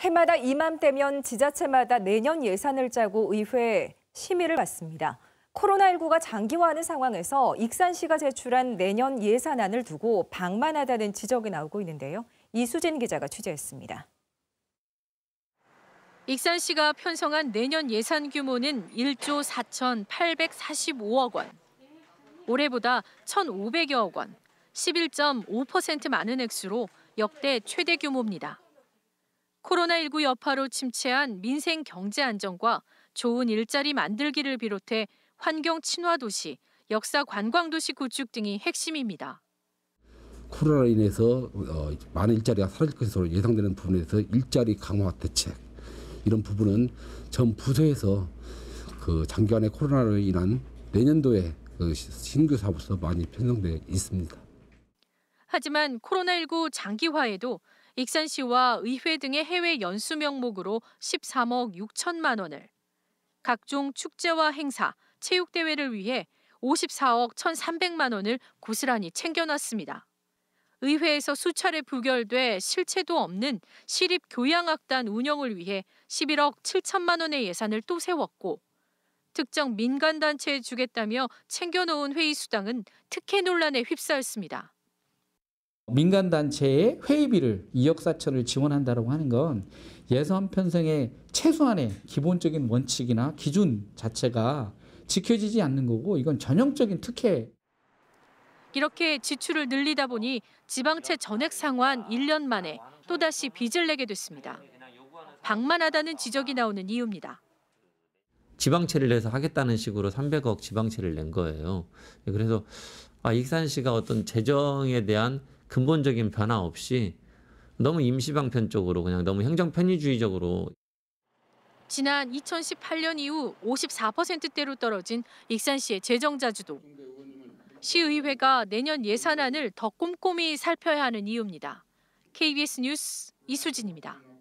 해마다 이맘때면 지자체마다 내년 예산을 짜고 의회에 심의를 받습니다. 코로나19가 장기화하는 상황에서 익산시가 제출한 내년 예산안을 두고 방만하다는 지적이 나오고 있는데요. 이수진 기자가 취재했습니다. 익산시가 편성한 내년 예산 규모는 1조 4,845억 원. 올해보다 1,500여억 원, 11.5% 많은 액수로 역대 최대 규모입니다. 코로나19 여파로 침체한 민생 경제 안정과 좋은 일자리 만들기를 비롯해 환경 친화 도시, 역사 관광 도시 구축 등이 핵심입니다. 코로나로 인해서 어, 많은 일자리가 사라질 것으로 예상되는 부분에서 일자리 강화 대책 이런 부분은 전 부서에서 그 장기간의 코로나로 인한 내년도에 그 신규 사업으로 많이 편성돼 있습니다. 하지만 코로나19 장기화에도 익산 시와 의회 등의 해외 연수 명목으로 13억 6천만 원을, 각종 축제와 행사, 체육대회를 위해 54억 1,300만 원을 고스란히 챙겨놨습니다. 의회에서 수차례 부결돼 실체도 없는 시립 교양학단 운영을 위해 11억 7천만 원의 예산을 또 세웠고 특정 민간단체에 주겠다며 챙겨놓은 회의 수당은 특혜 논란에 휩싸였습니다. 민간 단체의 회의비를 2억 4천을 지원한다라고 하는 건 예산 편성의 최소한의 기본적인 원칙이나 기준 자체가 지켜지지 않는 거고 이건 전형적인 특혜. 이렇게 지출을 늘리다 보니 지방채 전액 상환 1년 만에 또다시 빚을 내게 됐습니다. 방만하다는 지적이 나오는 이유입니다. 지방채를 내서 하겠다는 식으로 300억 지방채를 낸 거예요. 그래서 아, 익산시가 어떤 재정에 대한 근본적인 변화 없이 너무 임시방편 적으로 그냥 너무 행정 편의주의적으로 지난 2018년 이후 54%대로 떨어진 익산시의 재정 자주도 시의회가 내년 예산안을 더 꼼꼼히 살펴야 하는 이유입니다. KBS 뉴스 이수진입니다.